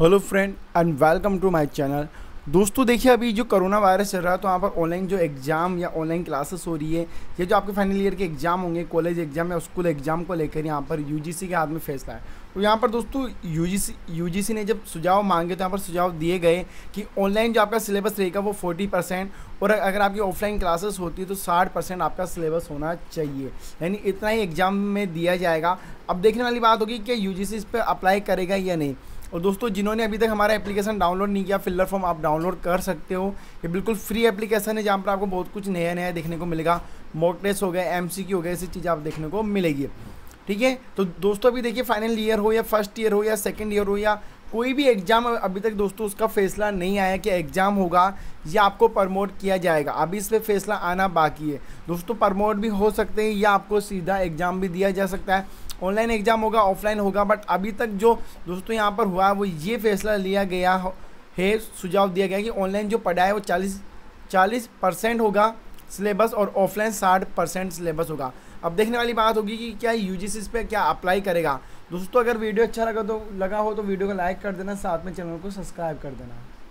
hello friend and welcome to my channel दोस्तों देखिए अभी जो कोरोना वायरस चल रहा है तो वहाँ पर ऑनलाइन जो एग्ज़ाम या ऑनलाइन क्लासेस हो रही है ये जो आपके फाइनल ईयर के एग्ज़ाम होंगे कॉलेज एग्ज़ाम या स्कूल एग्ज़ाम को लेकर यहाँ पर यूजीसी के हाथ में फैसला है तो यहाँ पर दोस्तों यू जी ने जब सुझाव मांगे तो यहाँ पर सुझाव दिए गए कि ऑनलाइन जो आपका सिलेबस रहेगा वो फोर्टी परसेंट और अगर आपकी ऑफलाइन क्लासेस होती है तो साठ परसेंट आपका सिलेबस होना चाहिए यानी इतना ही एग्ज़ाम में दिया जाएगा अब देखने वाली बात होगी कि यू इस पर अप्लाई करेगा या नहीं और दोस्तों जिन्होंने अभी तक हमारा एप्लीकेशन डाउनलोड नहीं किया फिल्लर फॉर्म आप डाउनलोड कर सकते हो ये बिल्कुल फ्री एप्लीकेशन है जहाँ पर आपको बहुत कुछ नया नया देखने को मिलेगा मॉक टेस्ट हो गया एम हो गया ऐसी चीज़ आप देखने को मिलेगी ठीक है तो दोस्तों अभी देखिए फाइनल ईयर हो या फर्स्ट ईयर हो या सेकेंड ईयर हो या कोई भी एग्ज़ाम अभी तक दोस्तों उसका फैसला नहीं आया कि एग्ज़ाम होगा या आपको प्रमोट किया जाएगा अभी इस पर फैसला आना बाकी है दोस्तों प्रमोट भी हो सकते हैं या आपको सीधा एग्ज़ाम भी दिया जा सकता है ऑनलाइन एग्ज़ाम होगा ऑफलाइन होगा बट अभी तक जो दोस्तों यहाँ पर हुआ वो ये फैसला लिया गया है सुझाव दिया गया कि ऑनलाइन जो पढ़ा है वो चालीस चालीस परसेंट होगा सिलेबस और ऑफलाइन साठ परसेंट सिलेबस होगा अब देखने वाली बात होगी कि क्या यू जी पे क्या अप्लाई करेगा दोस्तों अगर वीडियो अच्छा लगा तो लगा हो तो वीडियो को लाइक कर देना साथ में चैनल को सब्सक्राइब कर देना